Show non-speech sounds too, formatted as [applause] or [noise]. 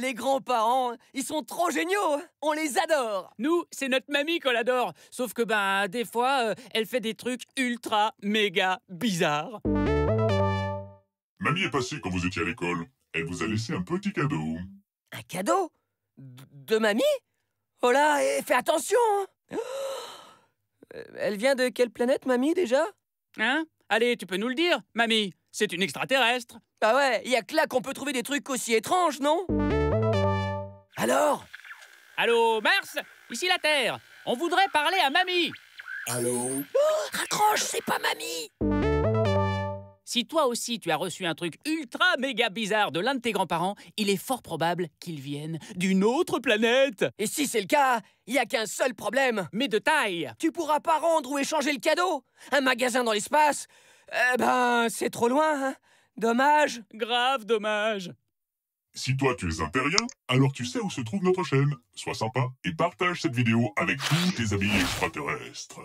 les grands-parents, ils sont trop géniaux On les adore Nous, c'est notre mamie qu'on adore Sauf que, ben, des fois, euh, elle fait des trucs ultra, méga bizarres. Mamie est passée quand vous étiez à l'école. Elle vous a laissé un petit cadeau. Un cadeau De mamie Oh là, fais attention hein. [gasps] euh, Elle vient de quelle planète, mamie, déjà Hein Allez, tu peux nous le dire, mamie c'est une extraterrestre Ah ouais, il y a que là qu'on peut trouver des trucs aussi étranges, non Alors Allô, Mars Ici la Terre On voudrait parler à Mamie Allô oh, Raccroche, c'est pas Mamie si toi aussi tu as reçu un truc ultra méga bizarre de l'un de tes grands-parents, il est fort probable qu'il vienne d'une autre planète. Et si c'est le cas, il n'y a qu'un seul problème. Mais de taille. Tu pourras pas rendre ou échanger le cadeau. Un magasin dans l'espace, eh ben, c'est trop loin, hein Dommage Grave dommage Si toi tu es un alors tu sais où se trouve notre chaîne. Sois sympa et partage cette vidéo avec tous tes amis extraterrestres.